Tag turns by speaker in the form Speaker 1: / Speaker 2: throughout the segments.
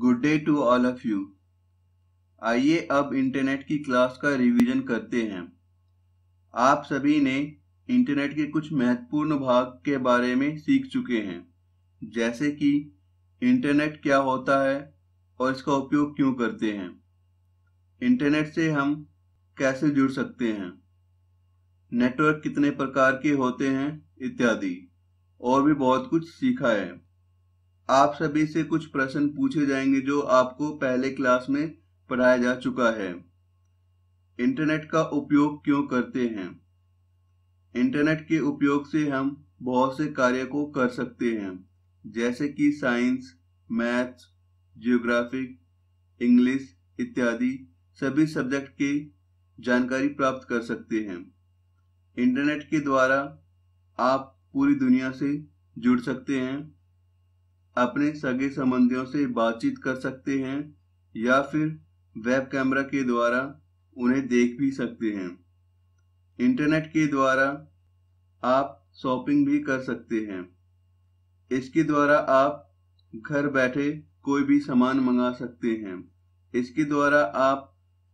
Speaker 1: Good day to all of you आइए अब internet की क्लास का रिवीजन करते हैं आप सभी ने इंटरनेट के कुछ महत्वपूर्ण भाग के बारे में सीख चुके हैं जैसे कि इंटरनेट क्या होता है और इसका उपयोग क्यों करते हैं इंटरनेट से हम कैसे जुड़ सकते हैं नेटवर्क कितने प्रकार के होते हैं इत्यादि और भी बहुत कुछ सीखा है आप सभी से कुछ प्रश्न पूछे जाएंगे जो आपको पहले क्लास में पढ़ाया जा चुका है इंटरनेट का उपयोग क्यों करते हैं इंटरनेट के उपयोग से हम बहुत से कार्य को कर सकते हैं जैसे कि साइंस मैथ्स जियोग्राफिक इंग्लिश इत्यादि सभी सब्जेक्ट के जानकारी प्राप्त कर सकते हैं इंटरनेट के द्वारा आप पूरी दुनिया से जुड़ सकते हैं अपने सगे संबंधियों से बातचीत कर सकते हैं या फिर वेब कैमरा के द्वारा उन्हें देख भी सकते हैं इंटरनेट के द्वारा आप शॉपिंग भी कर सकते हैं इसके द्वारा आप घर बैठे कोई भी सामान मंगा सकते हैं इसके द्वारा आप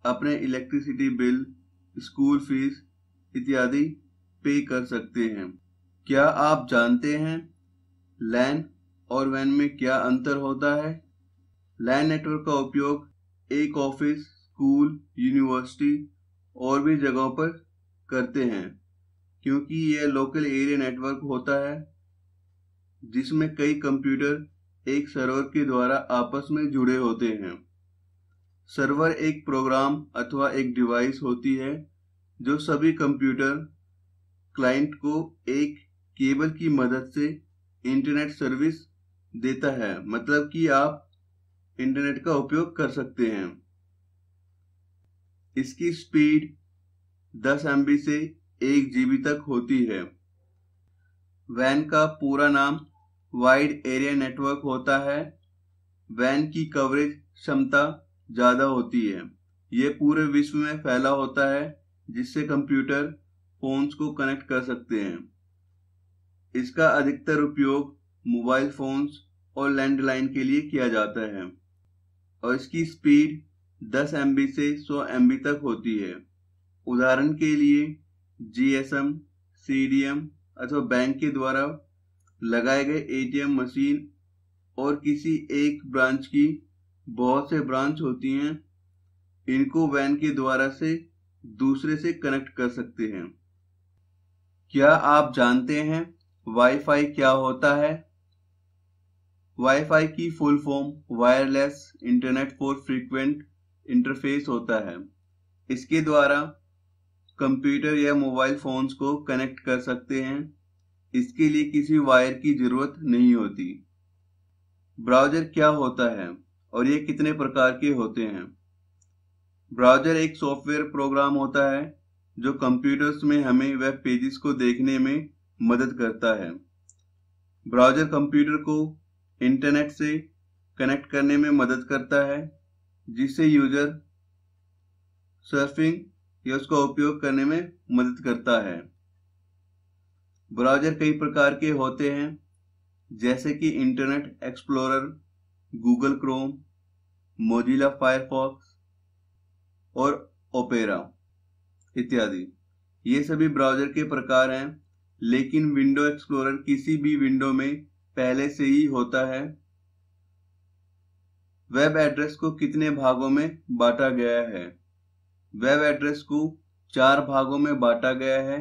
Speaker 1: अपने इलेक्ट्रिसिटी बिल स्कूल फीस इत्यादि पे कर सकते हैं क्या आप जानते हैं लैंड और वैन में क्या अंतर होता है लैन नेटवर्क का उपयोग एक ऑफिस स्कूल यूनिवर्सिटी और भी जगहों पर करते हैं क्योंकि यह लोकल एरिया नेटवर्क होता है जिसमें कई कंप्यूटर एक सर्वर के द्वारा आपस में जुड़े होते हैं सर्वर एक प्रोग्राम अथवा एक डिवाइस होती है जो सभी कंप्यूटर क्लाइंट को एक केबल की मदद से इंटरनेट सर्विस देता है मतलब कि आप इंटरनेट का उपयोग कर सकते हैं इसकी स्पीड 10 एम से एक जी तक होती है वैन का पूरा नाम वाइड एरिया नेटवर्क होता है वैन की कवरेज क्षमता ज़्यादा होती है ये पूरे विश्व में फैला होता है जिससे कंप्यूटर फोन्स को कनेक्ट कर सकते हैं इसका अधिकतर उपयोग मोबाइल फोन्स और लैंडलाइन के लिए किया जाता है और इसकी स्पीड 10 एम से 100 एम तक होती है उदाहरण के लिए G S M C D M अथवा बैंक के द्वारा लगाए गए एटीएम मशीन और किसी एक ब्रांच की बहुत से ब्रांच होती हैं इनको वैन के द्वारा से दूसरे से कनेक्ट कर सकते हैं क्या आप जानते हैं वाईफाई क्या होता है वाईफाई की full form wireless internet for frequent interface होता है इसके द्वारा कंप्यूटर या मोबाइल फोन्स को कनेक्ट कर सकते हैं इसके लिए किसी वायर की जरूरत नहीं होती ब्राउजर क्या होता है और ये कितने प्रकार के होते हैं ब्राउजर एक सॉफ्टवेयर प्रोग्राम होता है जो कंप्यूटर्स में हमें वेब पेजेस को देखने में मदद करता है ब्राउजर कंप्यूटर को इंटरनेट से कनेक्ट करने में मदद करता है जिससे यूजर सर्फिंग या उसका उपयोग करने में मदद करता है ब्राउजर कई प्रकार के होते हैं जैसे कि Internet Explorer Google Chrome Mozilla Firefox और ओपेरा इत्यादि ये सभी ब्राउजर के प्रकार हैं लेकिन विंडो एक्सप्लोरर किसी भी विंडो में पहले से ही होता है वेब एड्रेस को कितने भागों में बांटा गया है वेब एड्रेस को चार भागों में बांटा गया है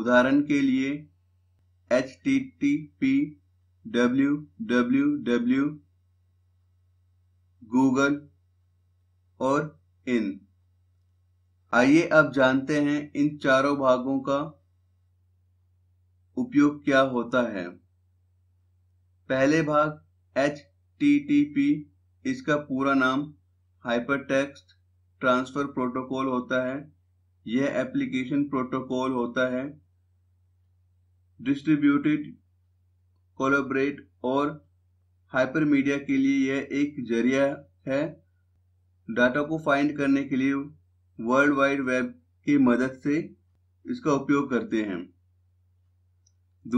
Speaker 1: उदाहरण के लिए H T T P W W W Google और इन आइए अब जानते हैं इन चारों भागों का उपयोग क्या होता है पहले भाग एच टी टी पी इसका पूरा नाम हाइपर हाइपरटेक्स्ट ट्रांसफ़र प्रोटोकॉल होता है यह एप्लीकेशन प्रोटोकॉल होता है डिस्ट्रीब्यूटेड कोलोबरेट और हाइपर मीडिया के लिए यह एक जरिया है डाटा को फाइंड करने के लिए वर्ल्ड वाइड वेब की मदद से इसका उपयोग करते हैं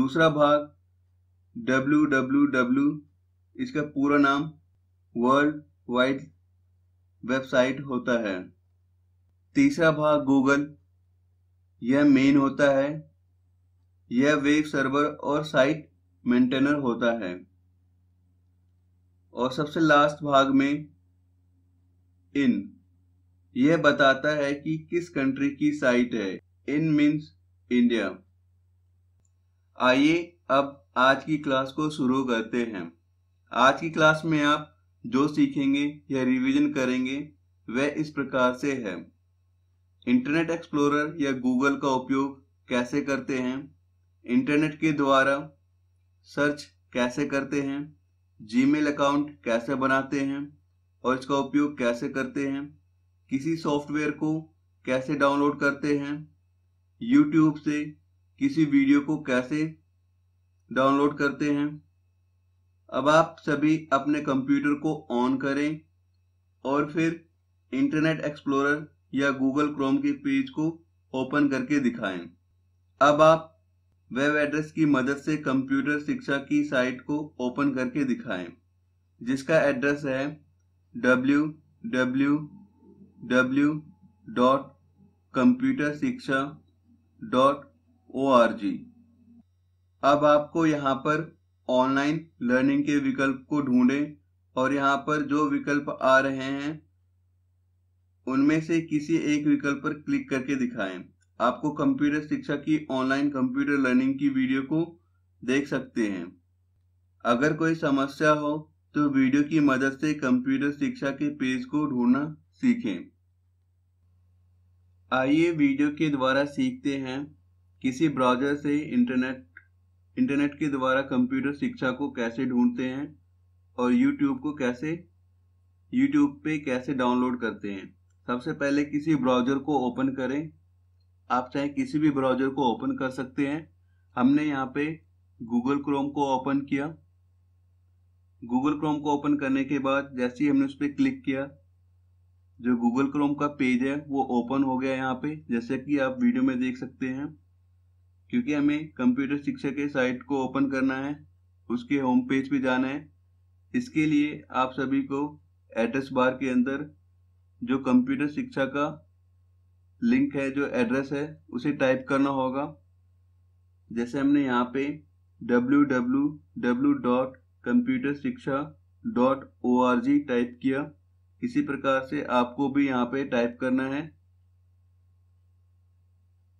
Speaker 1: दूसरा भाग डब्ल्यू डब्ल्यू डब्ल्यू इसका पूरा नाम वर्ल्ड वाइड वेबसाइट होता है तीसरा भाग गूगल यह मेन होता है यह वेब सर्वर और साइट मेंटेनर होता है और सबसे लास्ट भाग में इन यह बताता है कि किस कंट्री की साइट है इन मीन्स इंडिया आइए अब आज की क्लास को शुरू करते हैं आज की क्लास में आप जो सीखेंगे या रिवीजन करेंगे वह इस प्रकार से है इंटरनेट एक्सप्लोरर या गूगल का उपयोग कैसे करते हैं इंटरनेट के द्वारा सर्च कैसे करते हैं जीमेल अकाउंट कैसे बनाते हैं और इसका उपयोग कैसे करते हैं किसी सॉफ्टवेयर को कैसे डाउनलोड करते हैं यूट्यूब से किसी वीडियो को कैसे डाउनलोड करते हैं अब आप सभी अपने कंप्यूटर को ऑन करें और फिर इंटरनेट एक्सप्लोरर या गूगल क्रोम के पेज को ओपन करके दिखाएं अब आप वेब एड्रेस की मदद से कंप्यूटर शिक्षा की साइट को ओपन करके दिखाएं जिसका एड्रेस है W W W dot computer शिक्षा डॉट ओ आर जी अब आपको यहाँ पर ऑनलाइन लर्निंग के विकल्प को ढूंढें और यहाँ पर जो विकल्प आ रहे हैं उनमें से किसी एक विकल्प पर क्लिक करके दिखाएं आपको कंप्यूटर शिक्षा की ऑनलाइन कंप्यूटर लर्निंग की वीडियो को देख सकते हैं अगर कोई समस्या हो तो वीडियो की मदद से कंप्यूटर शिक्षा के पेज को ढूंढना सीखें आइए वीडियो के द्वारा सीखते हैं किसी ब्राउजर से इंटरनेट इंटरनेट के द्वारा कंप्यूटर शिक्षा को कैसे ढूंढते हैं और यूट्यूब को कैसे यूट्यूब पे कैसे डाउनलोड करते हैं सबसे पहले किसी ब्राउजर को ओपन करें आप चाहे किसी भी ब्राउजर को ओपन कर सकते हैं हमने यहाँ पे गूगल क्रोम को ओपन किया गूगल क्रोम को ओपन करने के बाद जैसे ही हमने उस पर क्लिक किया जो गूगल क्रोम का पेज है वो ओपन हो गया यहाँ पे जैसे कि आप वीडियो में देख सकते हैं क्योंकि हमें कंप्यूटर शिक्षा के साइट को ओपन करना है उसके होम पेज पे जाना है इसके लिए आप सभी को एड्रेस बार के अंदर जो कंप्यूटर शिक्षा का लिंक है जो एड्रेस है उसे टाइप करना होगा जैसे हमने यहाँ पे www.computershiksha.org टाइप किया इसी प्रकार से आपको भी यहाँ पे टाइप करना है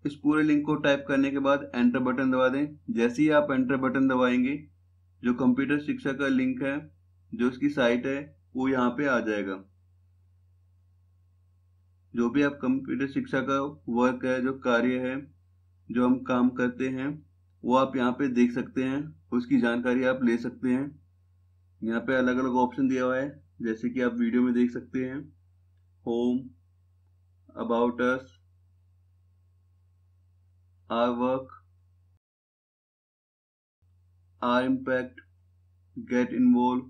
Speaker 1: इस पूरे लिंक को टाइप करने के बाद एंटर बटन दबा दें जैसे ही आप एंटर बटन दबाएंगे जो कंप्यूटर शिक्षा का लिंक है जो उसकी साइट है वो यहाँ पे आ जाएगा जो भी आप कंप्यूटर शिक्षा का वर्क है जो कार्य है जो हम काम करते हैं वो आप यहाँ पे देख सकते हैं उसकी जानकारी आप ले सकते हैं यहाँ पे अलग अलग ऑप्शन दिया हुआ है जैसे कि आप वीडियो में देख सकते हैं home about us our work, our impact, get involved,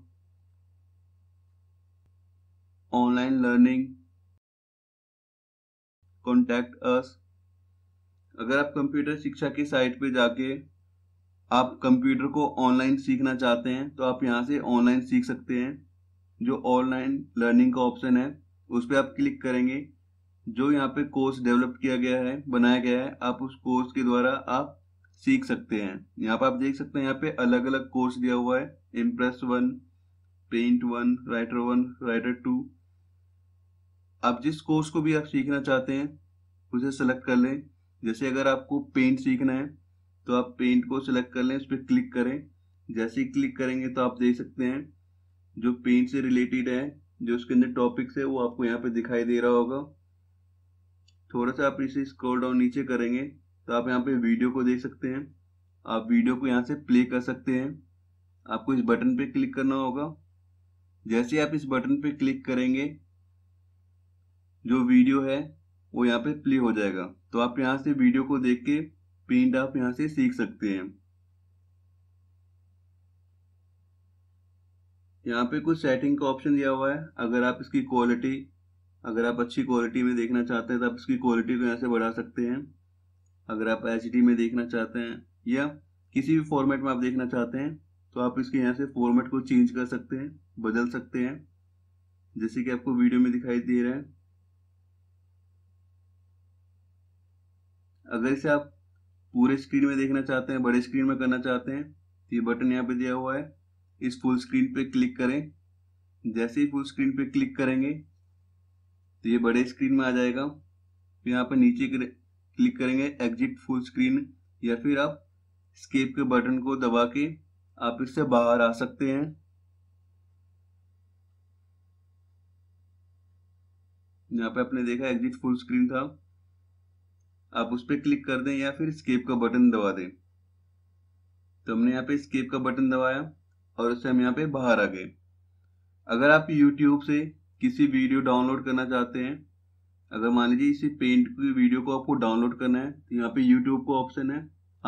Speaker 1: online learning, contact us. अगर आप कंप्यूटर शिक्षा की साइट पे जाके आप कंप्यूटर को ऑनलाइन सीखना चाहते हैं तो आप यहाँ से ऑनलाइन सीख सकते हैं जो ऑनलाइन लर्निंग का ऑप्शन है उस पर आप क्लिक करेंगे जो यहाँ पे कोर्स डेवलप किया गया है बनाया गया है आप उस कोर्स के द्वारा आप सीख सकते हैं यहाँ पर आप देख सकते हैं यहाँ पे अलग अलग कोर्स दिया हुआ है Impress one Paint one Writer one Writer two आप जिस कोर्स को भी आप सीखना चाहते हैं उसे सेलेक्ट कर लें जैसे अगर आपको पेंट सीखना है तो आप पेंट को सिलेक्ट कर लें उस पर क्लिक करें जैसे ही क्लिक करेंगे तो आप देख सकते हैं जो पेंट से रिलेटेड है जो उसके अंदर टॉपिक्स है वो आपको यहाँ पे दिखाई दे रहा होगा थोड़ा सा आप इसे स्क्रॉल डाउन नीचे करेंगे तो आप यहाँ पे वीडियो को देख सकते हैं आप वीडियो को यहाँ से प्ले कर सकते हैं आपको इस बटन पे क्लिक करना होगा जैसे आप इस बटन पे क्लिक करेंगे जो वीडियो है वो यहाँ पे प्ले हो जाएगा तो आप यहाँ से वीडियो को देख के पेंट आप यहाँ से सीख सकते हैं यहाँ पे कुछ सेटिंग का ऑप्शन दिया हुआ है अगर आप इसकी क्वालिटी अगर आप अच्छी क्वालिटी में देखना चाहते हैं तो आप इसकी क्वालिटी को यहाँ से बढ़ा सकते हैं अगर आप एच में देखना चाहते हैं या किसी भी फॉर्मेट में आप देखना चाहते हैं तो आप इसके यहाँ से फॉर्मेट को चेंज कर सकते हैं बदल सकते हैं जैसे कि आपको वीडियो में दिखाई दे रहा है अगर इसे आप पूरे स्क्रीन में देखना चाहते हैं बड़े स्क्रीन में करना चाहते हैं तो ये बटन यहाँ पे दिया हुआ है इस फुल स्क्रीन पे क्लिक करें जैसे ही फुल स्क्रीन पे क्लिक करेंगे तो ये बड़े स्क्रीन में आ जाएगा फिर यहाँ पर नीचे क्लिक करेंगे एग्जिट फुल स्क्रीन या फिर आप स्केप के बटन को दबा के आप इससे बाहर आ सकते हैं यहाँ पे आपने देखा एग्जिट फुल स्क्रीन था आप उस पर क्लिक कर दें या फिर स्केप का बटन दबा दें तो हमने यहाँ पे स्केप का बटन दबाया और उससे हम यहाँ पे बाहर आ गए अगर आप YouTube से किसी वीडियो डाउनलोड करना चाहते हैं अगर मान लीजिए इसी पेंट की वीडियो को आपको डाउनलोड करना है तो यहाँ पे यूट्यूब का ऑप्शन है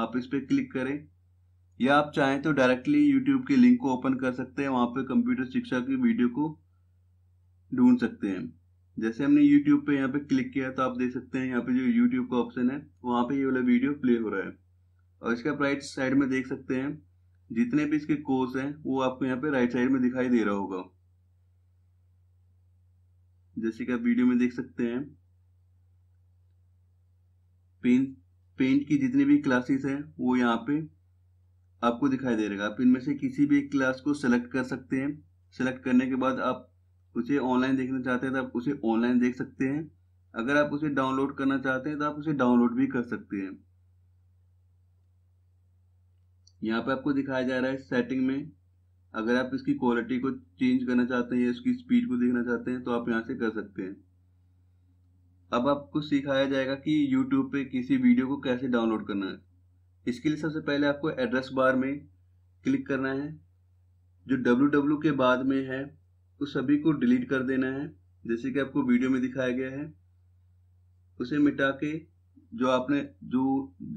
Speaker 1: आप इस पर क्लिक करें या आप चाहें तो डायरेक्टली यूट्यूब के लिंक को ओपन कर सकते हैं वहाँ पे कंप्यूटर शिक्षा की वीडियो को ढूंढ सकते हैं जैसे हमने यूट्यूब पे यहाँ पे क्लिक किया तो आप देख सकते हैं यहाँ पे जो यूट्यूब का ऑप्शन है वहाँ पे ये वाला वीडियो प्ले हो रहा है और इसका राइट साइड में देख सकते हैं जितने भी इसके कोर्स हैं वो आपको यहाँ पे राइट साइड में दिखाई दे रहा होगा जैसे कि आप वीडियो में देख सकते हैं पेंट पेंट की जितनी भी क्लासेस हैं वो यहाँ पे आपको दिखाई दे रहेगा आप इनमें से किसी भी एक क्लास को सेलेक्ट कर सकते हैं सेलेक्ट करने के बाद आप उसे ऑनलाइन देखना चाहते हैं तो आप उसे ऑनलाइन देख सकते हैं अगर आप उसे डाउनलोड करना चाहते हैं तो आप उसे डाउनलोड भी कर सकते हैं यहाँ पे आपको दिखाया जा रहा है सेटिंग में अगर आप इसकी क्वालिटी को चेंज करना चाहते हैं या इसकी स्पीड को देखना चाहते हैं तो आप यहाँ से कर सकते हैं अब आपको सिखाया जाएगा कि यूट्यूब पे किसी वीडियो को कैसे डाउनलोड करना है इसके लिए सबसे पहले आपको एड्रेस बार में क्लिक करना है जो डब्ल्यू के बाद में है उस सभी को डिलीट कर देना है जैसे कि आपको वीडियो में दिखाया गया है उसे मिटा के जो आपने जो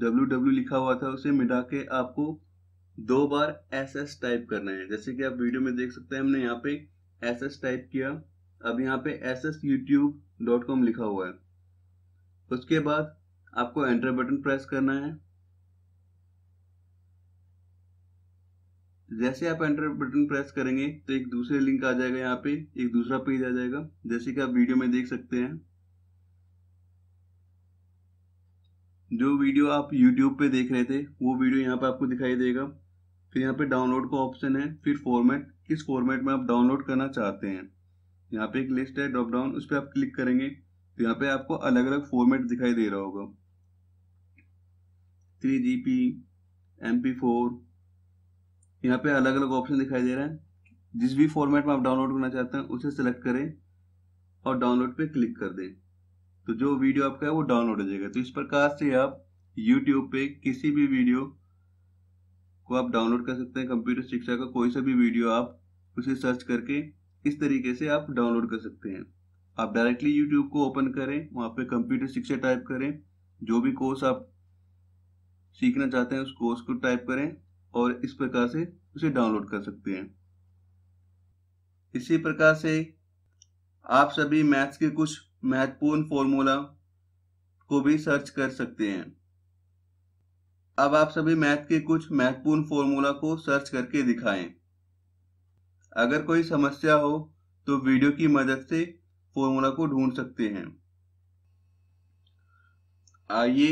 Speaker 1: डब्ल्यू लिखा हुआ था उसे मिटा के आपको दो बार एस एस टाइप करना है जैसे कि आप वीडियो में देख सकते हैं हमने यहाँ पे एस एस टाइप किया अब यहाँ पे S S YouTube dot com लिखा हुआ है उसके बाद आपको एंटर बटन प्रेस करना है जैसे आप एंटर बटन प्रेस करेंगे तो एक दूसरे लिंक आ जाएगा यहाँ पे एक दूसरा पेज आ जाएगा जैसे कि आप वीडियो में देख सकते हैं जो वीडियो आप YouTube पे देख रहे थे वो वीडियो यहाँ पे आपको दिखाई देगा फिर तो यहाँ पे डाउनलोड का ऑप्शन है फिर फॉर्मेट किस फॉर्मेट में आप डाउनलोड करना चाहते हैं यहाँ पे एक लिस्ट है ड्रॉप डाउन उस पर आप क्लिक करेंगे तो यहाँ पे आपको अलग अलग फॉर्मेट दिखाई दे रहा होगा three G P M P four यहाँ पे अलग अलग ऑप्शन दिखाई दे रहा है जिस भी फॉर्मेट में आप डाउनलोड करना चाहते हैं उसे सेलेक्ट करें और डाउनलोड पे क्लिक कर दें तो जो वीडियो आपका है वो डाउनलोड हो जाएगा तो इस प्रकार से आप यूट्यूब पे किसी भी वीडियो को आप डाउनलोड कर सकते हैं कंप्यूटर शिक्षा का कोई सा भी वीडियो आप उसे सर्च करके इस तरीके से आप डाउनलोड कर सकते हैं आप डायरेक्टली यूट्यूब को ओपन करें वहाँ पे कंप्यूटर शिक्षा टाइप करें जो भी कोर्स आप सीखना चाहते हैं उस कोर्स को टाइप करें और इस प्रकार से उसे डाउनलोड कर सकते हैं इसी प्रकार से आप सभी मैथ्स के कुछ महत्वपूर्ण फॉर्मूला को भी सर्च कर सकते हैं अब आप सभी मैथ के कुछ महत्वपूर्ण फॉर्मूला को सर्च करके दिखाएं। अगर कोई समस्या हो तो वीडियो की मदद से फॉर्मूला को ढूंढ सकते हैं आइए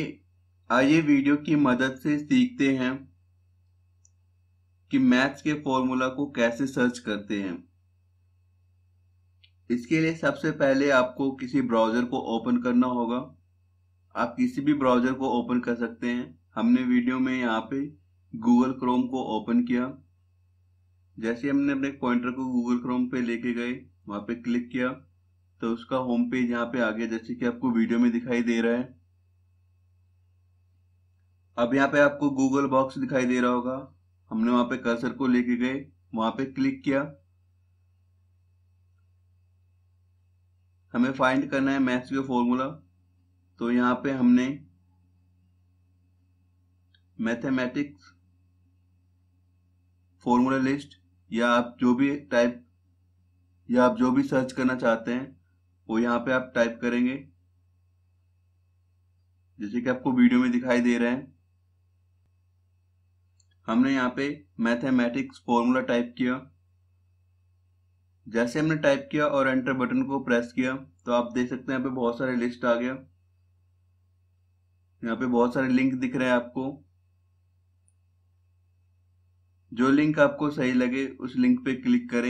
Speaker 1: आइए वीडियो की मदद से सीखते हैं कि मैथ्स के फॉर्मूला को कैसे सर्च करते हैं इसके लिए सबसे पहले आपको किसी ब्राउजर को ओपन करना होगा आप किसी भी ब्राउजर को ओपन कर सकते हैं हमने वीडियो में यहाँ पे गूगल क्रोम को ओपन किया जैसे हमने अपने पॉइंटर को गूगल क्रोम पे लेके गए वहां पे क्लिक किया तो उसका होम पेज यहाँ पे आ गया जैसे कि आपको वीडियो में दिखाई दे रहा है अब यहाँ पे आपको गूगल बॉक्स दिखाई दे रहा होगा हमने वहां पे कर्सर को लेके गए वहां पे क्लिक किया हमें फाइंड करना है मैथ्स के फॉर्मूला तो यहाँ पे हमने मैथमेटिक्स फॉर्मूला लिस्ट या आप जो भी टाइप या आप जो भी सर्च करना चाहते हैं वो यहाँ पे आप टाइप करेंगे जैसे कि आपको वीडियो में दिखाई दे रहे हैं हमने यहाँ पे मैथमेटिक्स फॉर्मूला टाइप किया जैसे हमने टाइप किया और एंटर बटन को प्रेस किया तो आप देख सकते हैं यहाँ पे बहुत सारे लिस्ट आ गया यहाँ पे बहुत सारे लिंक दिख रहे हैं आपको जो लिंक आपको सही लगे उस लिंक पे क्लिक करें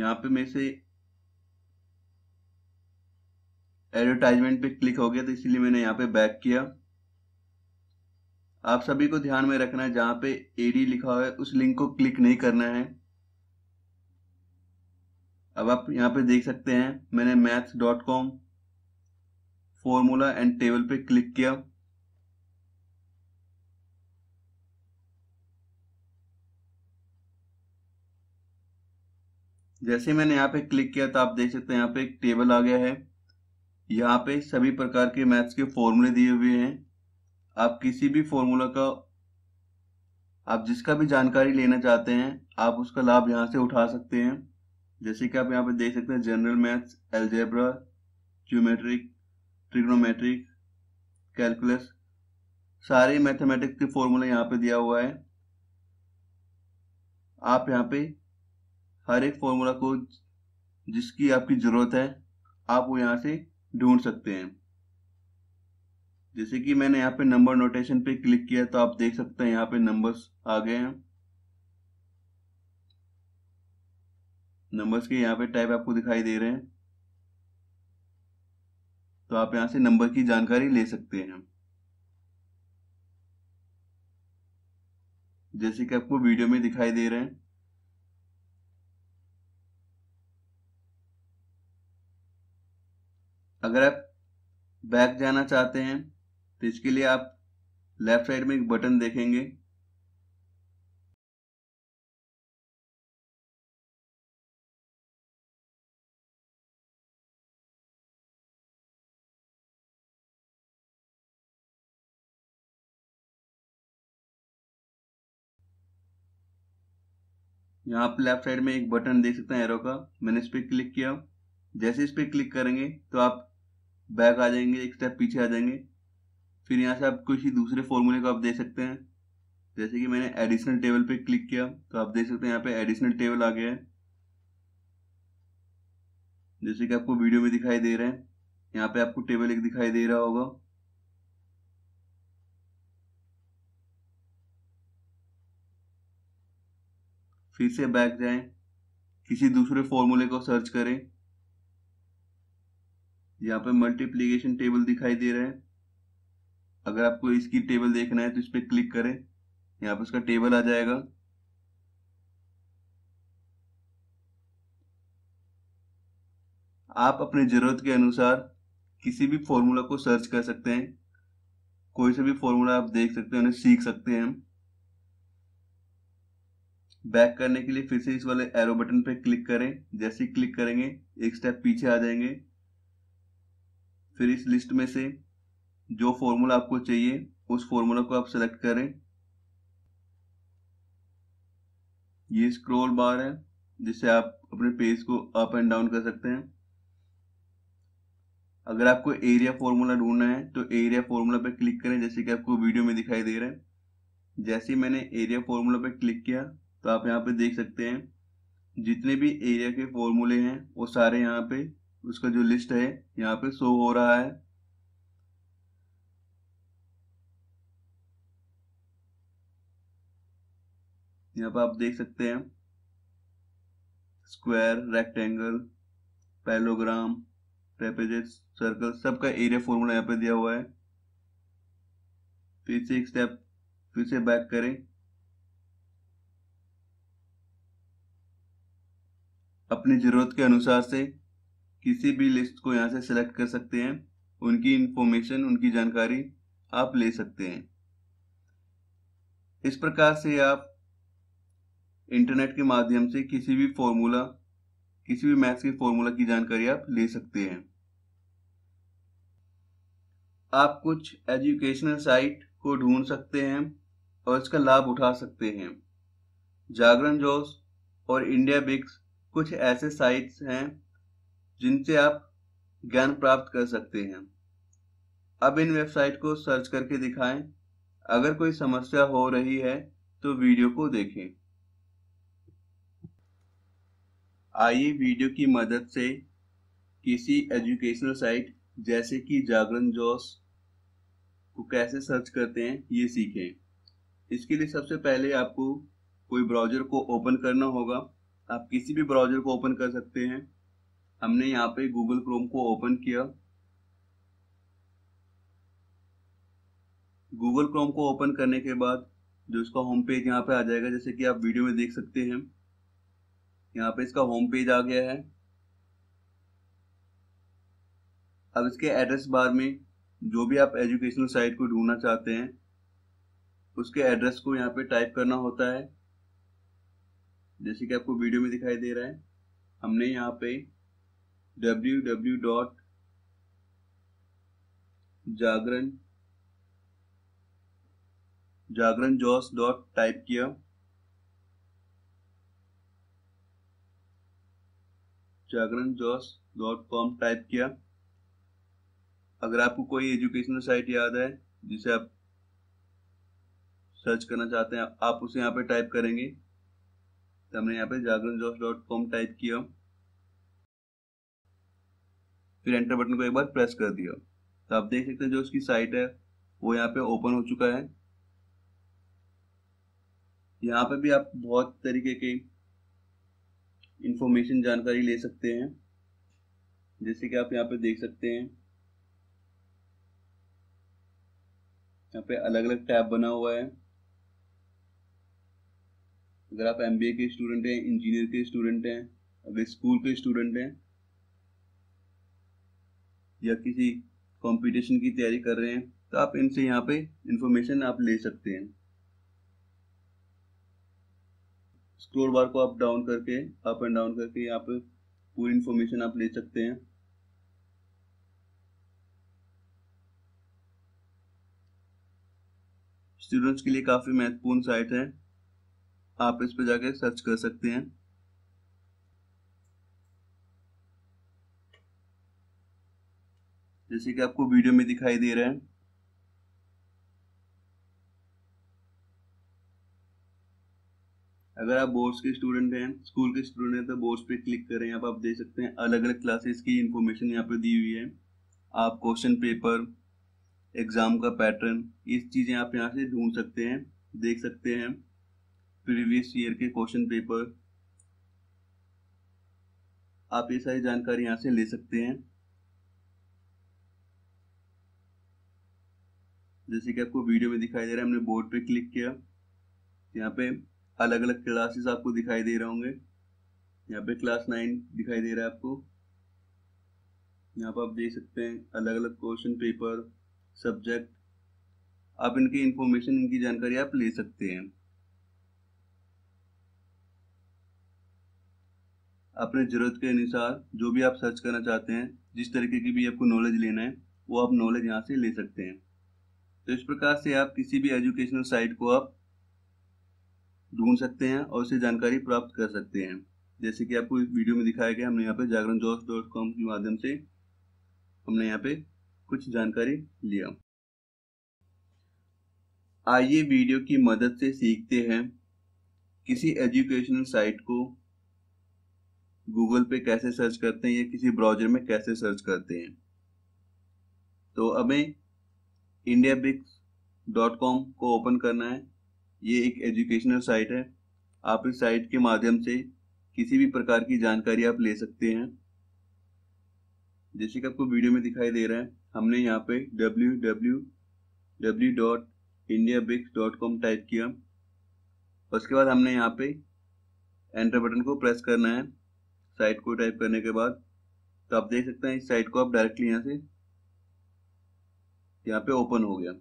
Speaker 1: यहाँ पे मैं से एडवर्टाइजमेंट पे क्लिक हो गया तो इसलिए मैंने यहां पे बैक किया आप सभी को ध्यान में रखना है जहां पे एडी लिखा हुआ है उस लिंक को क्लिक नहीं करना है अब आप यहाँ पे देख सकते हैं मैंने maths dot com formula and table पे क्लिक किया जैसे मैंने यहाँ पे क्लिक किया तो आप देख सकते हैं यहाँ पे एक टेबल आ गया है यहाँ पे सभी प्रकार के मैथ्स के फॉर्मूले दिए हुए हैं आप किसी भी फॉर्मूला का आप जिसका भी जानकारी लेना चाहते हैं आप उसका लाभ यहाँ से उठा सकते हैं जैसे कि आप यहाँ पे देख सकते हैं general maths algebra geometric trigonometric calculus सारे मैथमेटिक्स के फॉर्मूला यहाँ पे दिया हुआ है आप यहाँ पे हर एक फॉर्मूला को जिसकी आपकी ज़रूरत है आप वो यहाँ से ढूंढ सकते हैं जैसे कि मैंने यहाँ पे नंबर नोटेशन पे क्लिक किया तो आप देख सकते हैं यहाँ पे नंबर्स आ गए हैं नंबर्स के यहाँ पे टाइप आपको दिखाई दे रहे हैं तो आप यहाँ से नंबर की जानकारी ले सकते हैं जैसे कि आपको वीडियो में दिखाई दे रहे हैं अगर आप बैक जाना चाहते हैं तो इसके लिए आप लेफ्ट साइड में एक बटन देखेंगे यहाँ आप लेफ्ट साइड में एक बटन देख सकते हैं एरो का मैंने इस पर क्लिक किया जैसे इस पर क्लिक करेंगे तो आप बैक आ जाएंगे एक स्टेप पीछे आ जाएंगे फिर यहाँ से आप किसी दूसरे फॉर्मूले को आप देख सकते हैं जैसे कि मैंने एडिशनल टेबल पे क्लिक किया तो आप देख सकते हैं यहाँ पे एडिशनल टेबल आ गया है जैसे कि आपको वीडियो में दिखाई दे रहे है यहाँ पे आपको टेबल एक दिखाई दे रहा होगा फिर से बैक जाएं किसी दूसरे फॉर्मूले को सर्च करें यहाँ पर मल्टीप्लीकेशन टेबल दिखाई दे रहा है अगर आपको इसकी टेबल देखना है तो इस पर क्लिक करें यहाँ पर उसका टेबल आ जाएगा आप अपने ज़रूरत के अनुसार किसी भी फॉर्मूला को सर्च कर सकते हैं कोई सा भी फॉर्मूला आप देख सकते हैं उन्हें सीख सकते हैं बैक करने के लिए फिर से इस वाले एरो बटन पर क्लिक करें जैसे ही क्लिक करेंगे एक स्टेप पीछे आ जाएंगे फिर इस लिस्ट में से जो फॉर्मूला आपको चाहिए उस फॉर्मूला को आप सेलेक्ट करें ये स्क्रॉल बार है जिससे आप अपने पेज को अप एंड डाउन कर सकते हैं अगर आपको एरिया फॉर्मूला ढूंढना है तो एरिया फॉर्मूला पर क्लिक करें जैसे कि आपको वीडियो में दिखाई दे रहा है जैसे ही मैंने एरिया फॉर्मूला पर क्लिक किया तो आप यहाँ पे देख सकते हैं जितने भी एरिया के फॉर्मूले हैं वो सारे यहाँ पे उसका जो लिस्ट है यहाँ पे शो हो रहा है यहाँ पर आप देख सकते हैं square rectangle parallelogram trapezes circle सबका एरिया फॉर्मूला यहाँ पे दिया हुआ है फिर से एक स्टेप फिर से बैक करें अपनी जरूरत के अनुसार से किसी भी लिस्ट को यहाँ से सिलेक्ट कर सकते हैं उनकी इंफॉर्मेशन उनकी जानकारी आप ले सकते हैं इस प्रकार से आप इंटरनेट के माध्यम से किसी भी फॉर्मूला किसी भी मैथ्स के फॉर्मूला की जानकारी आप ले सकते हैं आप कुछ एजुकेशनल साइट को ढूंढ सकते हैं और इसका लाभ उठा सकते हैं जागरण जोश और इंडिया बिक्स कुछ ऐसे साइट्स हैं जिनसे आप ज्ञान प्राप्त कर सकते हैं अब इन वेबसाइट को सर्च करके दिखाएं अगर कोई समस्या हो रही है तो वीडियो को देखें आइए वीडियो की मदद से किसी एजुकेशनल साइट जैसे कि जागरण जोश को कैसे सर्च करते हैं ये सीखें इसके लिए सबसे पहले आपको कोई ब्राउज़र को ओपन करना होगा आप किसी भी ब्राउज़र को ओपन कर सकते हैं हमने यहाँ पे गूगल क्रोम को ओपन किया गूगल क्रोम को ओपन करने के बाद जो इसका होम पेज यहाँ पे आ जाएगा जैसे कि आप वीडियो में देख सकते हैं यहाँ पे इसका होम पेज आ गया है अब इसके एड्रेस बार में जो भी आप एजुकेशनल साइट को ढूंढना चाहते हैं उसके एड्रेस को यहाँ पे टाइप करना होता है जैसे कि आपको वीडियो में दिखाई दे रहा है हमने यहाँ पे W W dot Jagran Jagran Josh dot type किया Jagran Josh dot com type किया अगर आपको कोई एजुकेशनल साइट याद है जिसे आप सर्च करना चाहते हैं आप उसे यहाँ पे टाइप करेंगे तो हमने यहाँ पे Jagran Josh dot com type किया फिर एंटर बटन को एक बार प्रेस कर दिया तो आप देख सकते हैं जो उसकी साइट है वो यहाँ पे ओपन हो चुका है यहाँ पे भी आप बहुत तरीके के इंफॉर्मेशन जानकारी ले सकते हैं जैसे कि आप यहाँ पे देख सकते हैं यहाँ पे अलग अलग टैब बना हुआ है अगर आप एमबीए के स्टूडेंट हैं इंजीनियर के स्टूडेंट हैं अगर स्कूल के स्टूडेंट हैं या किसी कंपटीशन की तैयारी कर रहे हैं तो आप इनसे यहाँ पे इंफॉर्मेशन आप ले सकते हैं स्क्रोल बार को आप डाउन करके अप एंड डाउन करके यहाँ पे पूरी इंफॉर्मेशन आप ले सकते हैं स्टूडेंट्स के लिए काफ़ी महत्वपूर्ण साइट है आप इस पर जाके सर्च कर सकते हैं जैसे कि आपको वीडियो में दिखाई दे रहा है अगर आप बोर्ड्स के स्टूडेंट हैं स्कूल के स्टूडेंट हैं तो बोर्ड्स पे क्लिक करें यहाँ पर आप देख सकते हैं अलग अलग क्लासेस की इन्फॉर्मेशन यहाँ पर दी हुई है आप क्वेश्चन पेपर एग्ज़ाम का पैटर्न ये चीज़ें आप यहाँ से ढूंढ सकते हैं देख सकते हैं प्रीवियस ईयर के क्वेश्चन पेपर आप ये सारी जानकारी यहाँ से ले सकते हैं जैसे कि आपको वीडियो में दिखाई दे रहा है हमने बोर्ड पे क्लिक किया यहाँ पे अलग अलग क्लासेस आपको दिखाई दे रहे होंगे यहाँ पे क्लास नाइन दिखाई दे रहा है आपको यहाँ पर आप देख सकते हैं अलग अलग क्वेश्चन पेपर सब्जेक्ट आप इनकी इंफॉर्मेशन इनकी जानकारी आप ले सकते हैं अपने ज़रूरत के अनुसार जो भी आप सर्च करना चाहते हैं जिस तरीके की भी आपको नॉलेज लेना है वो आप नॉलेज यहाँ से ले सकते हैं तो इस प्रकार से आप किसी भी एजुकेशनल साइट को आप ढूंढ सकते हैं और उसे जानकारी प्राप्त कर सकते हैं जैसे कि आपको इस वीडियो में दिखाया गया हमने यहाँ पे जागरण जॉब्स डॉट कॉम के माध्यम से हमने यहाँ पे कुछ जानकारी लिया आइए वीडियो की मदद से सीखते हैं किसी एजुकेशनल साइट को गूगल पे कैसे सर्च करते हैं या किसी ब्राउजर में कैसे सर्च करते हैं तो अभी इंडिया बिक्स डॉट कॉम को ओपन करना है ये एक एजुकेशनल साइट है आप इस साइट के माध्यम से किसी भी प्रकार की जानकारी आप ले सकते हैं जैसे कि आपको वीडियो में दिखाई दे रहा है हमने यहाँ पे W W W dot India Bix dot com type किया उसके बाद हमने यहाँ पे एंटर बटन को प्रेस करना है साइट को टाइप करने के बाद तो आप देख सकते हैं इस साइट को आप डायरेक्टली यहाँ से यहाँ पे ओपन हो गया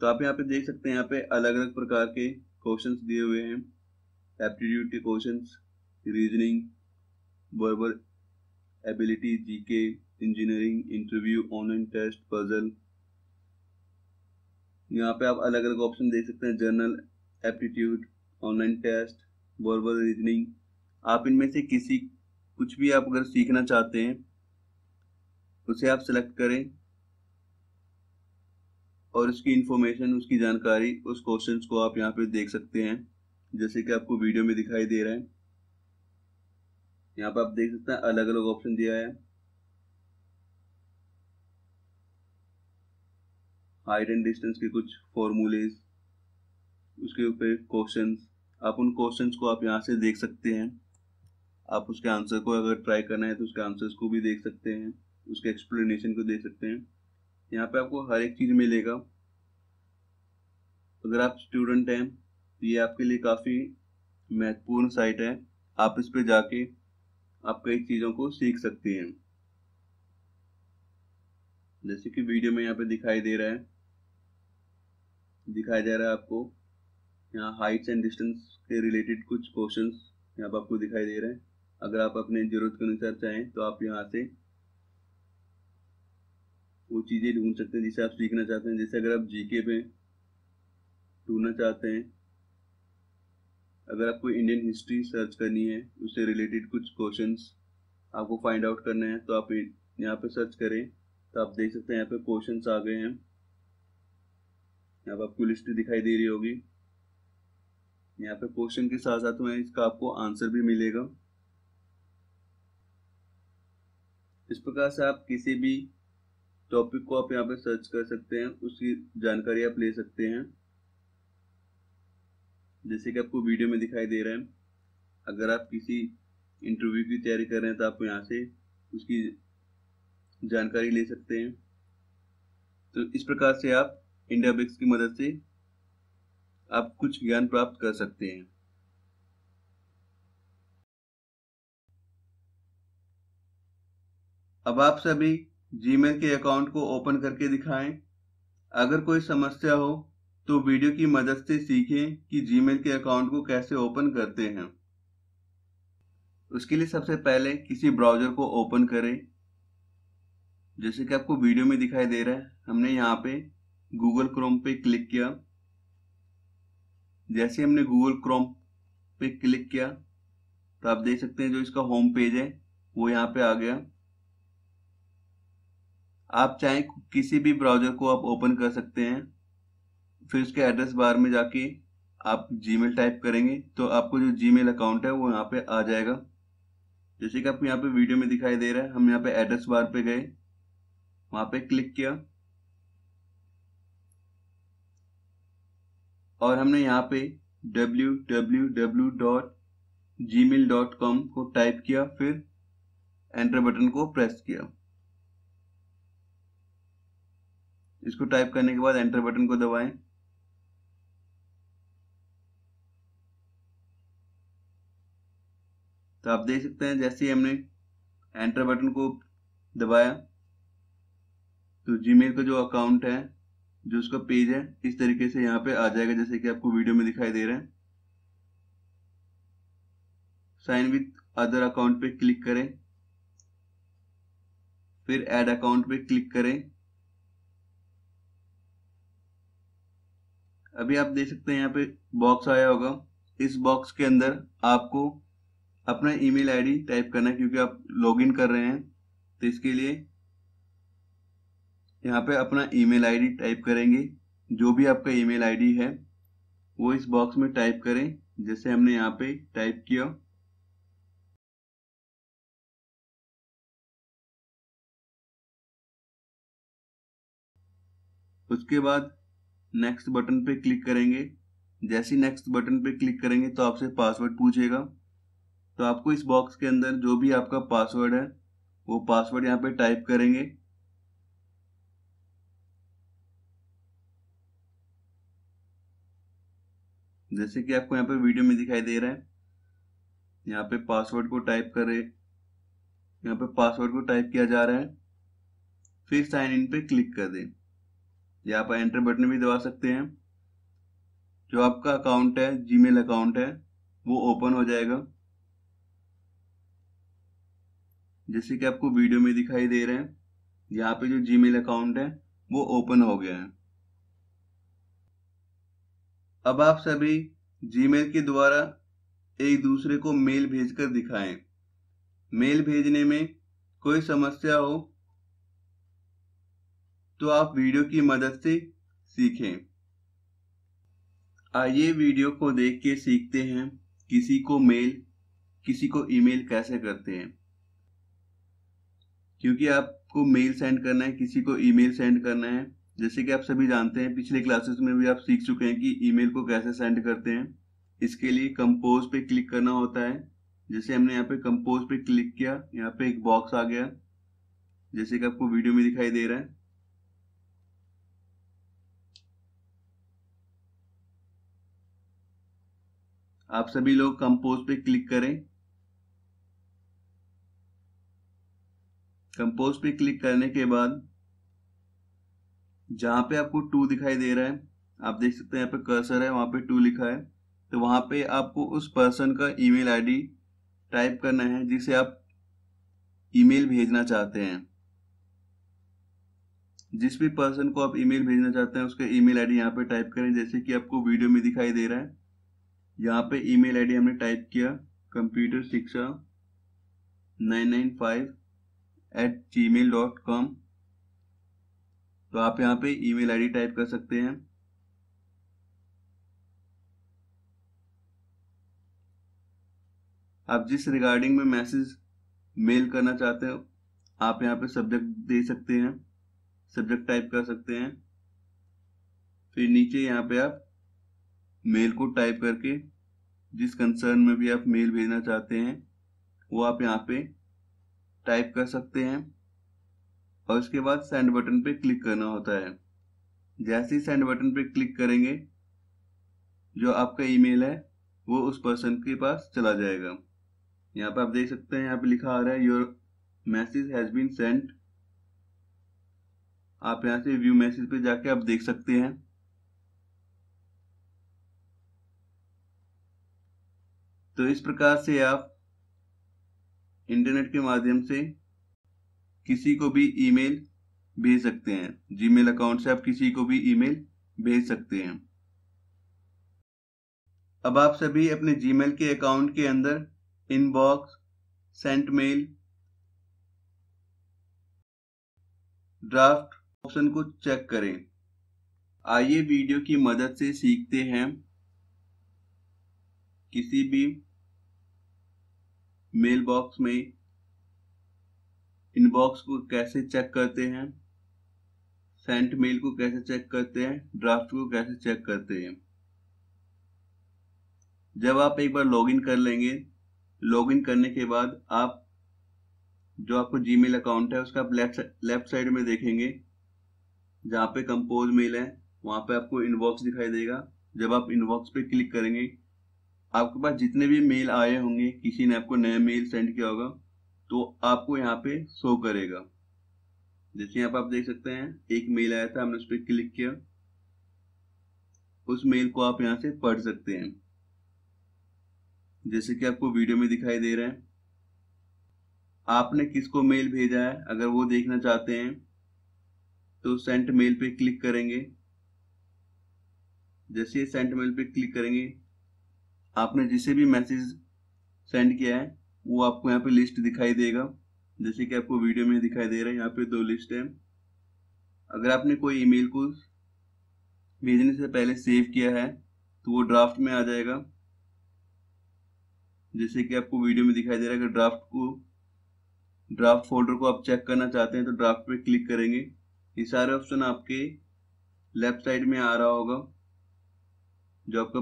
Speaker 1: तो आप यहाँ पे देख सकते हैं यहाँ पे अलग अलग प्रकार के क्वेश्चन दिए हुए हैं एप्टीट्यूड के question reasoning verbal ability GK engineering interview online test puzzle यहाँ पे आप अलग अलग ऑप्शन देख सकते हैं general aptitude online test verbal reasoning आप इनमें से किसी कुछ भी आप अगर सीखना चाहते हैं उसे आप सेलेक्ट करें और उसकी इन्फॉर्मेशन उसकी जानकारी उस क्वेश्चन को आप यहाँ पे देख सकते हैं जैसे कि आपको वीडियो में दिखाई दे रहा है यहाँ पर आप देख सकते हैं अलग अलग ऑप्शन दिया है हाइट एंड डिस्टेंस के कुछ फॉर्मूलेज उसके ऊपर क्वेश्चन आप उन क्वेश्चन को आप यहाँ से देख सकते हैं आप उसके आंसर को अगर ट्राई करना है तो उसके आंसर्स को भी देख सकते हैं उसके एक्सप्लेनेशन को देख सकते हैं यहाँ पे आपको हर एक चीज़ मिलेगा अगर आप स्टूडेंट हैं तो ये आपके लिए काफ़ी महत्वपूर्ण साइट है आप इस पर जाके आप कई चीज़ों को सीख सकते हैं जैसे कि वीडियो में यहाँ पे दिखाई दे रहा है दिखाया जा रहा है आपको यहाँ हाइट्स एंड डिस्टेंस के रिलेटेड कुछ क्वेश्चंस यहाँ पर आपको दिखाई दे रहे हैं अगर आप अपने ज़रूरत के अनुसार चाहें तो आप यहाँ से वो चीज़ें ढूंढ सकते हैं जिसे आप सीखना चाहते हैं जैसे अगर आप जीके पे ढूंढना चाहते हैं अगर आपको इंडियन हिस्ट्री सर्च करनी है उससे रिलेटेड कुछ क्वेश्चन आपको फाइंड आउट करना है तो आप यहाँ पे सर्च करें तो आप देख सकते हैं यहाँ पे क्वेश्चन आ गए हैं यहाँ पर आपको लिस्ट दिखाई दे रही होगी यहाँ पे क्वेश्चन के साथ साथ में इसका आपको आंसर भी मिलेगा इस प्रकार से आप किसी भी टॉपिक को आप यहाँ पे सर्च कर सकते हैं उसकी जानकारी आप ले सकते हैं जैसे कि आपको वीडियो में दिखाई दे रहा है अगर आप किसी इंटरव्यू की तैयारी कर रहे हैं तो आप यहाँ से उसकी जानकारी ले सकते हैं तो इस प्रकार से आप इंडिया बिक्स की मदद से आप कुछ ज्ञान प्राप्त कर सकते हैं अब आप सभी जीमेल के अकाउंट को ओपन करके दिखाएं अगर कोई समस्या हो तो वीडियो की मदद से सीखें कि जीमेल के अकाउंट को कैसे ओपन करते हैं उसके लिए सबसे पहले किसी ब्राउज़र को ओपन करें जैसे कि आपको वीडियो में दिखाई दे रहा है हमने यहाँ पे गूगल क्रोम पे क्लिक किया जैसे हमने गूगल क्रोम पे क्लिक किया तो आप देख सकते हैं जो इसका होम पेज है वो यहाँ पे आ गया आप चाहे किसी भी ब्राउजर को आप ओपन कर सकते हैं फिर उसके एड्रेस बार में जाके आप जीमेल टाइप करेंगे तो आपको जो जीमेल अकाउंट है वो यहाँ पे आ जाएगा जैसे कि आपको यहाँ पे वीडियो में दिखाई दे रहा है हम यहाँ पे एड्रेस बार पे गए वहां पे क्लिक किया और हमने यहाँ पे www.gmail.com को टाइप किया फिर एंटर बटन को प्रेस किया इसको टाइप करने के बाद एंटर बटन को दबाएं तो आप देख सकते हैं जैसे ही हमने एंटर बटन को दबाया तो जीमेल का जो अकाउंट है जो उसका पेज है इस तरीके से यहाँ पे आ जाएगा जैसे कि आपको वीडियो में दिखाई दे रहा है साइन विथ अदर अकाउंट पे क्लिक करें फिर ऐड अकाउंट पे क्लिक करें अभी आप देख सकते हैं यहाँ पे बॉक्स आया होगा इस बॉक्स के अंदर आपको अपना ईमेल आईडी टाइप करना है क्योंकि आप लॉगिन कर रहे हैं तो इसके लिए यहाँ पे अपना ईमेल आईडी टाइप करेंगे जो भी आपका ईमेल आईडी है वो इस बॉक्स में टाइप करें जैसे हमने यहाँ पे टाइप किया उसके बाद नेक्स्ट बटन पे क्लिक करेंगे जैसे ही नेक्स्ट बटन पे क्लिक करेंगे तो आपसे पासवर्ड पूछेगा तो आपको इस बॉक्स के अंदर जो भी आपका पासवर्ड है वो पासवर्ड यहाँ पे टाइप करेंगे जैसे कि आपको यहाँ पे वीडियो में दिखाई दे रहा है यहाँ पे पासवर्ड को टाइप करें यहाँ पे पासवर्ड को टाइप किया जा रहा है फिर साइन इन पे क्लिक कर दें या आप एंटर बटन भी दबा सकते हैं जो आपका अकाउंट है जीमेल अकाउंट है वो ओपन हो जाएगा जैसे कि आपको वीडियो में दिखाई दे रहे हैं यहाँ पे जो जीमेल अकाउंट है वो ओपन हो गया है अब आप सभी जीमेल के द्वारा एक दूसरे को मेल भेजकर दिखाएं मेल भेजने में कोई समस्या हो तो आप वीडियो की मदद से सीखें आइए वीडियो को देख के सीखते हैं किसी को मेल किसी को ईमेल कैसे करते हैं क्योंकि आपको मेल सेंड करना है किसी को ईमेल सेंड करना है जैसे कि आप सभी जानते हैं पिछले क्लासेस में भी आप सीख चुके हैं कि ईमेल को कैसे सेंड करते हैं इसके लिए कंपोज पे क्लिक करना होता है जैसे हमने यहाँ पे कंपोज पे क्लिक किया यहाँ पे एक बॉक्स आ गया जैसे कि आपको वीडियो में दिखाई दे रहा है आप सभी लोग कंपोज पे क्लिक करें कंपोज पे क्लिक करने के बाद जहां पे आपको टू दिखाई दे रहा है आप देख सकते हैं यहाँ पे कर्सर है वहां पे टू लिखा है तो वहां पे आपको उस पर्सन का ईमेल आईडी टाइप करना है जिसे आप ईमेल भेजना चाहते हैं जिस भी पर्सन को आप ईमेल भेजना चाहते हैं उसका ईमेल आईडी यहाँ पे टाइप करें जैसे कि आपको वीडियो में दिखाई दे रहा है यहाँ पे ईमेल आईडी हमने टाइप किया कंप्यूटर शिक्षा nine nine five eight Gmail dot com तो आप यहाँ पे ईमेल आईडी टाइप कर सकते हैं आप जिस रिगार्डिंग में मैसेज मेल करना चाहते हो आप यहाँ पे सब्जेक्ट दे सकते हैं सब्जेक्ट टाइप कर सकते हैं फिर नीचे यहाँ पे आप मेल को टाइप करके जिस कंसर्न में भी आप मेल भेजना चाहते हैं वो आप यहाँ पे टाइप कर सकते हैं और उसके बाद सेंड बटन पे क्लिक करना होता है जैसे ही सेंड बटन पे क्लिक करेंगे जो आपका ईमेल है वो उस पर्सन के पास चला जाएगा यहाँ पे आप देख सकते हैं यहाँ पे लिखा आ रहा है your message has been sent आप यहाँ से व्यू मैसेज पे जाके आप देख सकते हैं तो इस प्रकार से आप इंटरनेट के माध्यम से किसी को भी ईमेल भेज सकते हैं जीमेल अकाउंट से आप किसी को भी ईमेल भेज सकते हैं अब आप सभी अपने जीमेल के अकाउंट के अंदर inbox sent mail draft option को चेक करें आइए वीडियो की मदद से सीखते हैं किसी भी मेल बॉक्स में इनबॉक्स को कैसे चेक करते हैं सेंट मेल को कैसे चेक करते हैं ड्राफ्ट को कैसे चेक करते हैं जब आप एक बार लॉगिन कर लेंगे लॉगिन करने के बाद आप जो आपको जीमेल अकाउंट है उसका आप लेफ्ट साइड में देखेंगे जहां पे कंपोज मेल है वहां पे आपको इनबॉक्स दिखाई देगा जब आप इनबॉक्स पे क्लिक करेंगे आपके पास जितने भी मेल आए होंगे किसी ने आपको नया मेल सेंड किया होगा तो आपको यहाँ पे शो करेगा जैसे यहाँ पर आप देख सकते हैं एक मेल आया था हमने उस पर क्लिक किया उस मेल को आप यहाँ से पढ़ सकते हैं जैसे कि आपको वीडियो में दिखाई दे रहा है आपने किसको मेल भेजा है अगर वो देखना चाहते हैं तो सेंट मेल पे क्लिक करेंगे जैसे सेंट मेल पे क्लिक करेंगे आपने जिसे भी मैसेज सेंड किया है वो आपको यहाँ पे लिस्ट दिखाई देगा जैसे कि आपको वीडियो में दिखाई दे रहा है यहाँ पे दो लिस्ट है अगर आपने कोई ईमेल को भेजने से पहले सेव किया है तो वो ड्राफ्ट में आ जाएगा जैसे कि आपको वीडियो में दिखाई दे रहा है अगर ड्राफ्ट को ड्राफ्ट फोल्डर को आप चेक करना चाहते हैं तो ड्राफ्ट पे क्लिक करेंगे ये सारे ऑप्शन आपके लेफ्ट साइड में आ रहा होगा जो आपका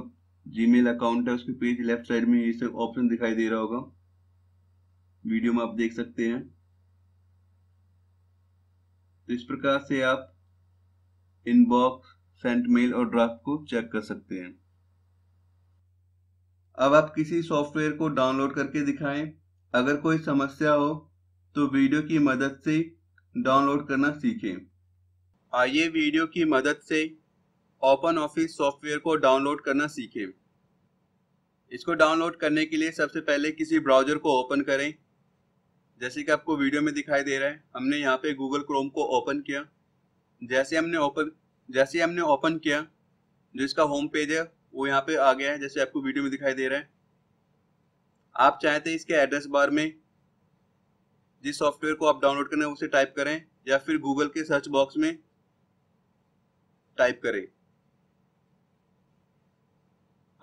Speaker 1: जीमेल अकाउंट है उसके पेज लेफ्ट साइड में ये सब ऑप्शन दिखाई दे रहा होगा वीडियो में आप देख सकते हैं तो इस प्रकार से आप इनबॉक्स सेंट मेल और ड्राफ्ट को चेक कर सकते हैं अब आप किसी सॉफ्टवेयर को डाउनलोड करके दिखाएं अगर कोई समस्या हो तो वीडियो की मदद से डाउनलोड करना सीखें आइए वीडियो की मदद से ओपन ऑफिस सॉफ्टवेयर को डाउनलोड करना सीखें इसको डाउनलोड करने के लिए सबसे पहले किसी ब्राउजर को ओपन करें जैसे कि आपको वीडियो में दिखाई दे रहा है हमने यहाँ पे गूगल क्रोम को ओपन किया जैसे हमने ओपन जैसे हमने ओपन किया जो इसका होम पेज है वो यहाँ पे आ गया है जैसे आपको वीडियो में दिखाई दे रहा है आप चाहे तो इसके एड्रेस बार में जिस सॉफ्टवेयर को आप डाउनलोड करना है उसे टाइप करें या फिर गूगल के सर्च बॉक्स में टाइप करें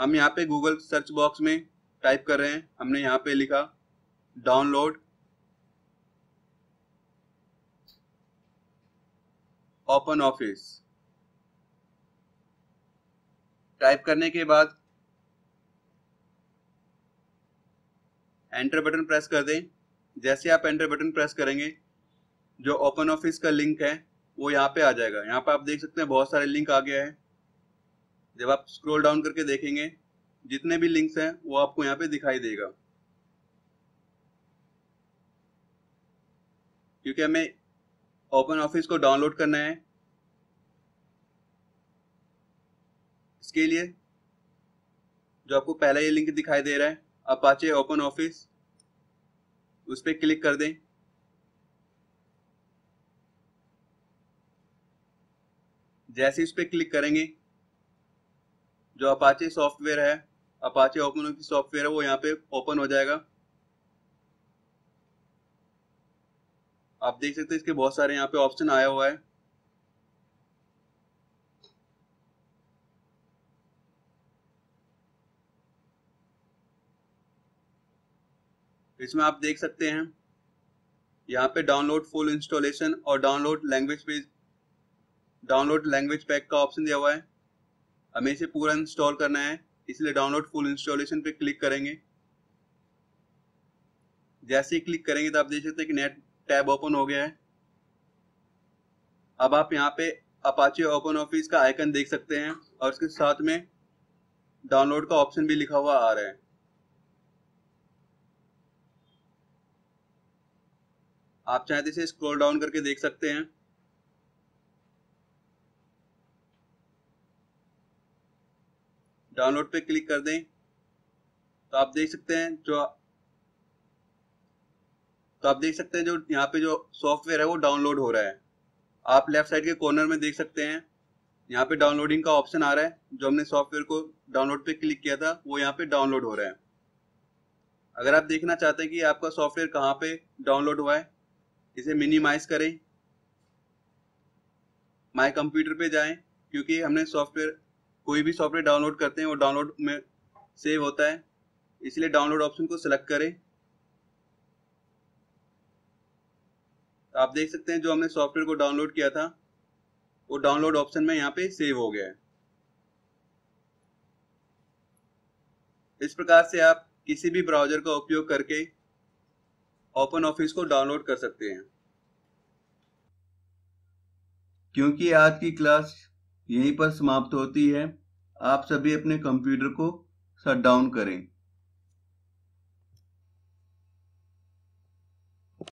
Speaker 1: हम यहाँ पे गूगल सर्च बॉक्स में टाइप कर रहे हैं हमने यहाँ पे लिखा डाउनलोड ओपन ऑफिस टाइप करने के बाद एंटर बटन प्रेस कर दें जैसे आप एंटर बटन प्रेस करेंगे जो ओपन ऑफिस का लिंक है वो यहाँ पे आ जाएगा यहाँ पे आप देख सकते हैं बहुत सारे लिंक आ गया है जब आप स्क्रॉल डाउन करके देखेंगे जितने भी लिंक्स हैं वो आपको यहाँ पे दिखाई देगा क्योंकि हमें ओपन ऑफिस को डाउनलोड करना है इसके लिए जो आपको पहला ये लिंक दिखाई दे रहा है अपाचे ओपन ऑफिस उस पर क्लिक कर दें जैसे उस पर क्लिक करेंगे जो अपाचे सॉफ्टवेयर है अपाचे ओपन सॉफ्टवेयर है वो यहाँ पे ओपन हो जाएगा आप देख सकते हैं इसके बहुत सारे यहाँ पे ऑप्शन आया हुआ है इसमें आप देख सकते हैं यहाँ पे डाउनलोड फुल इंस्टॉलेशन और download language page download language pack का ऑप्शन दिया हुआ है हमें इसे पूरा इंस्टॉल करना है इसलिए डाउनलोड फुल इंस्टॉलेशन पे क्लिक करेंगे जैसे ही क्लिक करेंगे तो आप देख सकते हैं कि नेट टैब ओपन हो गया है अब आप यहाँ पे अपाचे ओपन ऑफिस का आइकन देख सकते हैं और उसके साथ में डाउनलोड का ऑप्शन भी लिखा हुआ आ रहा है आप चाहे तो इसे स्क्रॉल डाउन करके देख सकते हैं डाउनलोड पे क्लिक कर दें तो आप देख सकते हैं जो तो आप देख सकते हैं जो यहाँ पे जो सॉफ्टवेयर है वो डाउनलोड हो रहा है आप लेफ्ट साइड के कॉर्नर में देख सकते हैं यहाँ पे डाउनलोडिंग का ऑप्शन आ रहा है जो हमने सॉफ्टवेयर को डाउनलोड पे क्लिक किया था वो यहाँ पे डाउनलोड हो रहा है अगर आप देखना चाहते हैं कि आपका सॉफ्टवेयर कहाँ पे डाउनलोड हुआ है इसे मिनिमाइज करें माई कंप्यूटर पे जाएं क्योंकि हमने सॉफ्टवेयर कोई भी सॉफ्टवेयर डाउनलोड करते हैं वो डाउनलोड में सेव होता है इसलिए डाउनलोड ऑप्शन को सिलेक्ट करें तो आप देख सकते हैं जो हमने सॉफ्टवेयर को डाउनलोड किया था वो डाउनलोड ऑप्शन में यहाँ पे सेव हो गया है इस प्रकार से आप किसी भी ब्राउजर का उपयोग करके ओपन ऑफिस को डाउनलोड कर सकते हैं क्योंकि आज की क्लास यहीं पर समाप्त होती है आप सभी अपने कंप्यूटर को शट डाउन करें